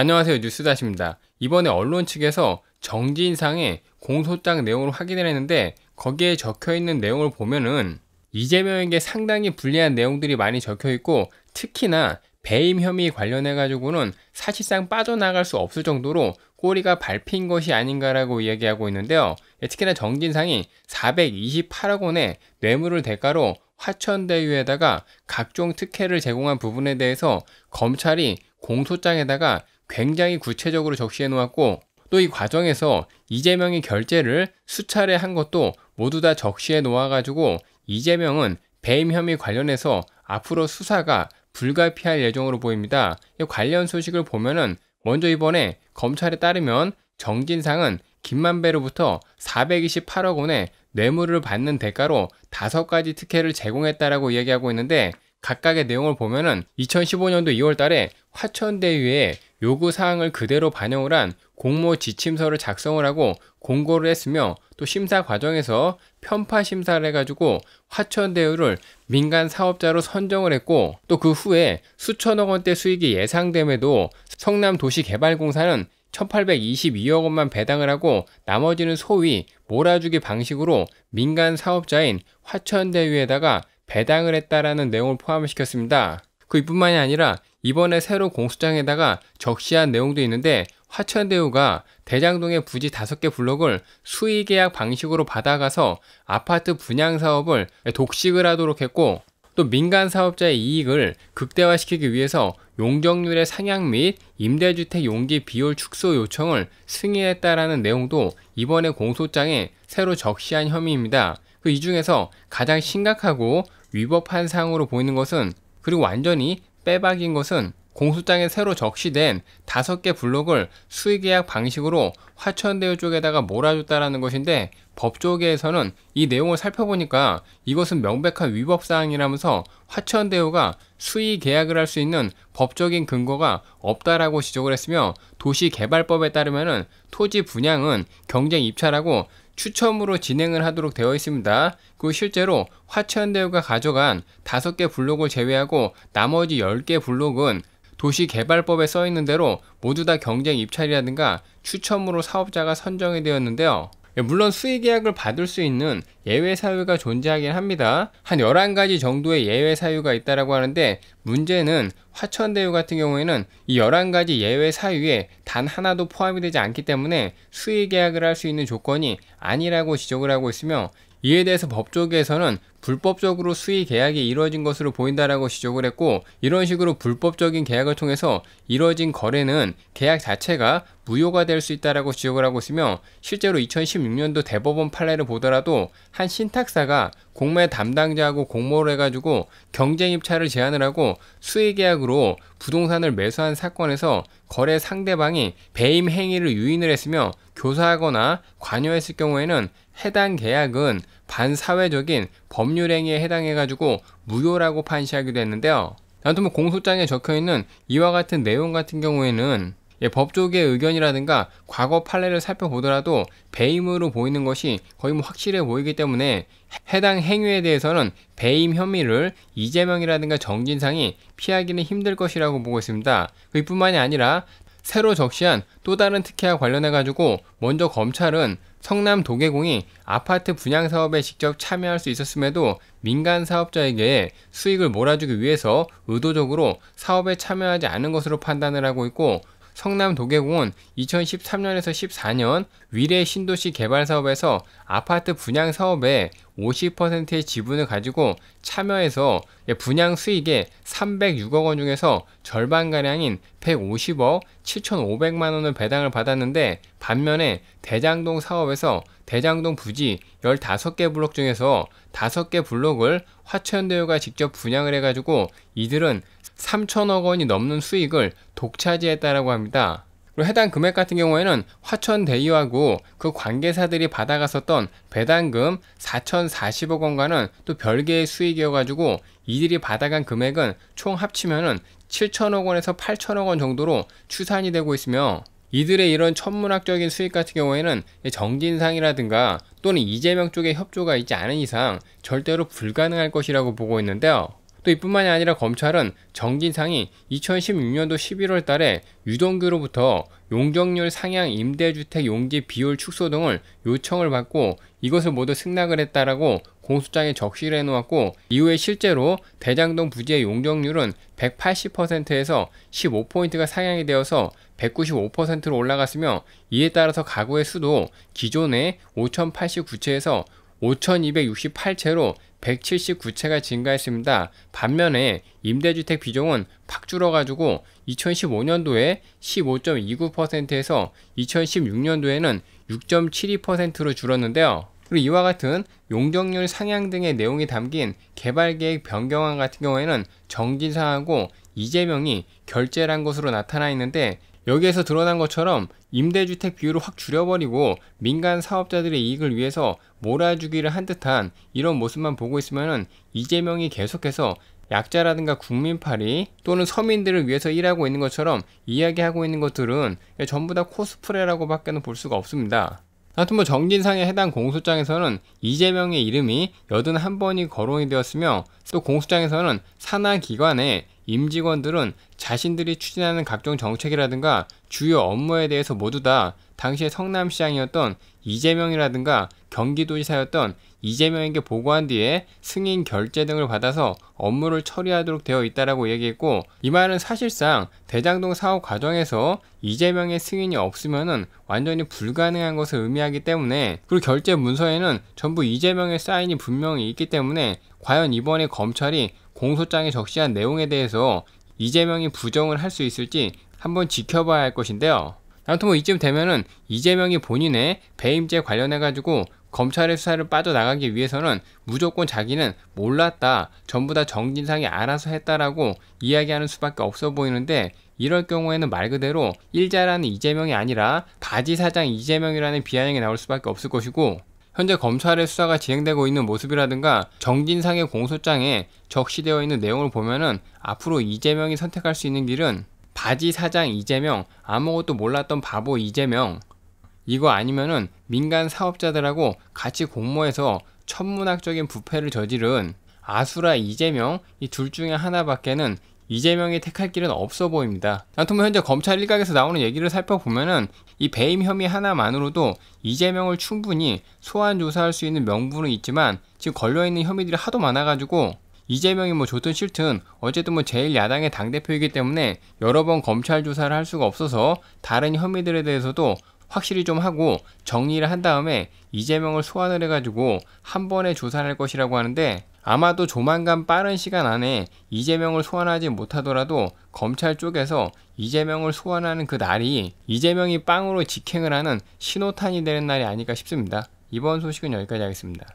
안녕하세요 뉴스다시입니다. 이번에 언론 측에서 정지인상의 공소장 내용을 확인을 했는데 거기에 적혀있는 내용을 보면은 이재명에게 상당히 불리한 내용들이 많이 적혀있고 특히나 배임 혐의 관련해 가지고는 사실상 빠져나갈 수 없을 정도로 꼬리가 밟힌 것이 아닌가라고 이야기하고 있는데요. 특히나 정진상이 428억 원의 뇌물을 대가로 화천대유에다가 각종 특혜를 제공한 부분에 대해서 검찰이 공소장에다가 굉장히 구체적으로 적시해 놓았고 또 이 과정에서 이재명이 결재를 수차례 한 것도 모두 다 적시해 놓아가지고 이재명은 배임 혐의 관련해서 앞으로 수사가 불가피할 예정으로 보입니다. 관련 소식을 보면은 먼저 이번에 검찰에 따르면 정진상은 김만배로부터 428억 원의 뇌물을 받는 대가로 다섯 가지 특혜를 제공했다라고 이야기하고 있는데 각각의 내용을 보면은 2015년도 2월 달에 화천대유에 요구 사항을 그대로 반영을 한 공모 지침서를 작성을 하고 공고를 했으며 또 심사 과정에서 편파 심사를 해가지고 화천대유를 민간 사업자로 선정을 했고 또 그 후에 수천억 원대 수익이 예상됨에도 성남도시개발공사는 1822억 원만 배당을 하고 나머지는 소위 몰아주기 방식으로 민간 사업자인 화천대유에다가 배당을 했다라는 내용을 포함시켰습니다. 그 이뿐만이 아니라 이번에 새로 공수장에다가 적시한 내용도 있는데 화천대유가 대장동의 부지 5개 블록을 수의계약 방식으로 받아가서 아파트 분양 사업을 독식을 하도록 했고 또 민간 사업자의 이익을 극대화시키기 위해서 용적률의 상향 및 임대주택 용지 비율 축소 요청을 승인했다라는 내용도 이번에 공소장에 새로 적시한 혐의입니다. 그이 중에서 가장 심각하고 위법한 사항으로 보이는 것은 그리고 완전히 빼박인 것은 공수장에 새로 적시된 다섯 개 블록을 수의계약 방식으로 화천대유 쪽에다가 몰아줬다라는 것인데 법조계에서는 이 내용을 살펴보니까 이것은 명백한 위법 사항이라면서 화천대유가 수의 계약을 할 수 있는 법적인 근거가 없다라고 지적을 했으며 도시개발법에 따르면 토지 분양은 경쟁 입찰하고 추첨으로 진행을 하도록 되어 있습니다. 그 실제로 화천대유가 가져간 5개 블록을 제외하고 나머지 10개 블록은 도시개발법에 써 있는 대로 모두 다 경쟁 입찰이라든가 추첨으로 사업자가 선정이 되었는데요. 예, 물론 수의 계약을 받을 수 있는 예외 사유가 존재하긴 합니다. 한 11가지 정도의 예외 사유가 있다라고 하는데 문제는 화천대유 같은 경우에는 이 11가지 예외 사유에 단 하나도 포함이 되지 않기 때문에 수의 계약을 할 수 있는 조건이 아니라고 지적을 하고 있으며 이에 대해서 법조계에서는 불법적으로 수의 계약이 이루어진 것으로 보인다라고 지적을 했고 이런 식으로 불법적인 계약을 통해서 이루어진 거래는 계약 자체가 무효가 될 수 있다라고 지적을 하고 있으며 실제로 2016년도 대법원 판례를 보더라도 한 신탁사가 공매 담당자하고 공모를 해가지고 경쟁 입찰을 제안을 하고 수의 계약으로 부동산을 매수한 사건에서 거래 상대방이 배임 행위를 유인을 했으며 교사하거나 관여했을 경우에는 해당 계약은 반사회적인 법률행위에 해당해가지고 무효라고 판시하기도 했는데요. 아무튼 뭐 공소장에 적혀있는 이와 같은 내용 같은 경우에는 예, 법조계의 의견이라든가 과거 판례를 살펴보더라도 배임으로 보이는 것이 거의 뭐 확실해 보이기 때문에 해당 행위에 대해서는 배임 혐의를 이재명이라든가 정진상이 피하기는 힘들 것이라고 보고 있습니다. 그뿐만이 아니라 새로 적시한 또 다른 특혜와 관련해 가지고 먼저 검찰은 성남 도계공이 아파트 분양 사업에 직접 참여할 수 있었음에도 민간 사업자에게 수익을 몰아주기 위해서 의도적으로 사업에 참여하지 않은 것으로 판단을 하고 있고 성남 도계공은 2013년에서 14년 위례 신도시 개발 사업에서 아파트 분양 사업에 50%의 지분을 가지고 참여해서 예, 분양 수익의 306억 원 중에서 절반가량인 150억 7,500만 원을 배당을 받았는데 반면에 대장동 사업에서 대장동 부지 15개 블록 중에서 5개 블록을 화천대유가 직접 분양을 해가지고 이들은 3천억 원이 넘는 수익을 독차지했다라고 합니다. 그리고 해당 금액 같은 경우에는 화천대유하고 그 관계사들이 받아갔었던 배당금 4,040억 원과는 또 별개의 수익이어가지고 이들이 받아간 금액은 총 합치면은 7천억 원에서 8천억 원 정도로 추산이 되고 있으며 이들의 이런 천문학적인 수익 같은 경우에는 정진상이라든가 또는 이재명 쪽의 협조가 있지 않은 이상 절대로 불가능할 것이라고 보고 있는데요. 또 이뿐만이 아니라 검찰은 정진상이 2016년도 11월 달에 유동규로부터 용적률 상향 임대주택 용지 비율 축소 등을 요청을 받고 이것을 모두 승낙을 했다라고 공소장에 적시를 해놓았고 이후에 실제로 대장동 부지의 용적률은 180%에서 15포인트가 상향이 되어서 195%로 올라갔으며 이에 따라서 가구의 수도 기존의 5,089채에서 5,268채로 179채가 증가했습니다. 반면에 임대주택 비중은 팍 줄어가지고 2015년도에 15.29%에서 2016년도에는 6.72%로 줄었는데요. 그리고 이와 같은 용적률 상향 등의 내용이 담긴 개발계획 변경안 같은 경우에는 정진상하고 이재명이 결재를 한 것으로 나타나 있는데 여기에서 드러난 것처럼 임대주택 비율을 확 줄여버리고 민간 사업자들의 이익을 위해서 몰아주기를 한 듯한 이런 모습만 보고 있으면 이재명이 계속해서 약자라든가 국민파리 또는 서민들을 위해서 일하고 있는 것처럼 이야기하고 있는 것들은 전부 다 코스프레라고밖에 는볼 수가 없습니다. 아무튼 뭐 정진상의 해당 공소장에서는 이재명의 이름이 81번이 거론이 되었으며 또 공소장에서는 산하 기관의 임직원들은 자신들이 추진하는 각종 정책이라든가 주요 업무에 대해서 모두 다 당시의 성남시장이었던 이재명이라든가 경기도지사였던 이재명에게 보고한 뒤에 승인 결재 등을 받아서 업무를 처리하도록 되어 있다라고 얘기했고 이 말은 사실상 대장동 사업 과정에서 이재명의 승인이 없으면은 완전히 불가능한 것을 의미하기 때문에 그리고 결재 문서에는 전부 이재명의 사인이 분명히 있기 때문에 과연 이번에 검찰이 공소장에 적시한 내용에 대해서 이재명이 부정을 할 수 있을지 한번 지켜봐야 할 것인데요. 아무튼 뭐 이쯤 되면은 이재명이 본인의 배임죄 관련해 가지고 검찰의 수사를 빠져나가기 위해서는 무조건 자기는 몰랐다 전부 다 정진상이 알아서 했다라고 이야기하는 수밖에 없어 보이는데 이럴 경우에는 말 그대로 일자라는 이재명이 아니라 바지 사장 이재명이라는 비아냥이 나올 수밖에 없을 것이고 현재 검찰의 수사가 진행되고 있는 모습이라든가 정진상의 공소장에 적시되어 있는 내용을 보면은 앞으로 이재명이 선택할 수 있는 길은 바지 사장 이재명, 아무것도 몰랐던 바보 이재명. 이거 아니면은 민간 사업자들하고 같이 공모해서 천문학적인 부패를 저지른 아수라 이재명 이 둘 중에 하나밖에는 이재명이 택할 길은 없어 보입니다. 아무튼 현재 검찰 일각에서 나오는 얘기를 살펴보면은 이 배임 혐의 하나만으로도 이재명을 충분히 소환 조사할 수 있는 명분은 있지만 지금 걸려있는 혐의들이 하도 많아가지고 이재명이 뭐 좋든 싫든 어쨌든 뭐제일야당의 당대표이기 때문에 여러 번 검찰 조사를 할 수가 없어서 다른 혐의들에 대해서도 확실히 좀 하고 정리를 한 다음에 이재명을 소환을 해가지고 한 번에 조사를 할 것이라고 하는데 아마도 조만간 빠른 시간 안에 이재명을 소환하지 못하더라도 검찰 쪽에서 이재명을 소환하는 그 날이 이재명이 빵으로 직행을 하는 신호탄이 되는 날이 아닐까 싶습니다. 이번 소식은 여기까지 하겠습니다.